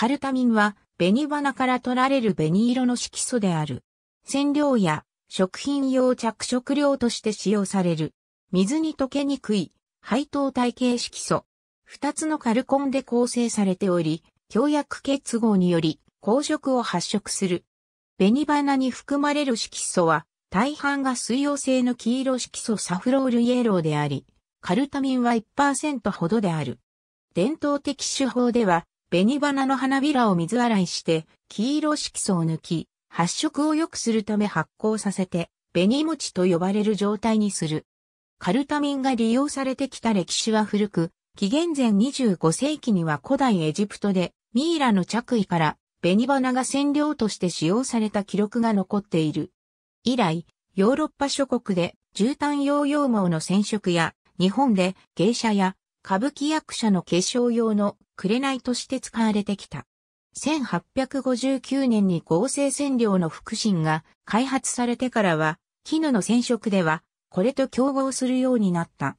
カルタミンは、紅花から取られる紅色の色素である。染料や食品用着色料として使用される。水に溶けにくい配糖体系色素。二つのカルコンで構成されており、強薬結合により光色を発色する。紅花に含まれる色素は、大半が水溶性の黄色色素サフロールイエローであり、カルタミンは1%ほどである。伝統的手法では、紅花の花びらを水洗いして、黄色色素を抜き、発色を良くするため発酵させて、紅餅と呼ばれる状態にする。カルタミンが利用されてきた歴史は古く、紀元前25世紀には古代エジプトで、ミイラの着衣から紅花が染料として使用された記録が残っている。以来、ヨーロッパ諸国で絨毯用羊毛の染色や、日本で芸者や歌舞伎役者の化粧用の紅として使われてきた。1859年に合成染料の福神が開発されてからは、絹の染色では、これと競合するようになった。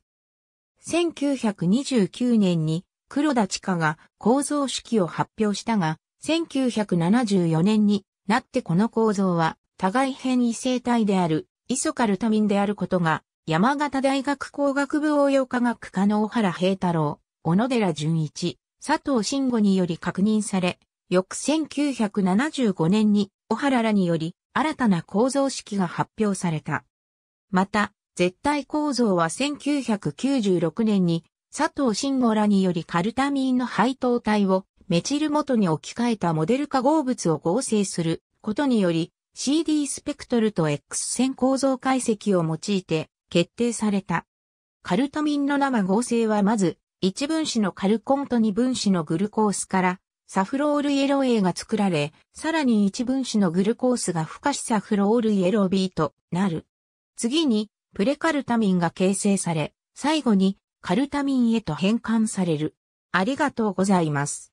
1929年に黒田地下が構造式を発表したが、1974年になってこの構造は、互い変異性体である、イソカルタミンであることが山形大学工学部応用科学科の小原平太郎、小野寺淳一、佐藤慎吾により確認され、翌1975年に小原らにより新たな構造式が発表された。また、絶対構造は1996年に佐藤慎吾らによりカルタミンの配当体をメチル元に置き換えたモデル化合物を合成することにより CD スペクトルと X 線構造解析を用いて決定された。カルタミンの生合成はまず、1分子のカルコンと2分子のグルコースから、サフロールイエロー A が作られ、さらに1分子のグルコースが孵化しサフロールイエロー B となる。次に、プレカルタミンが形成され、最後に、カルタミンへと変換される。ありがとうございます。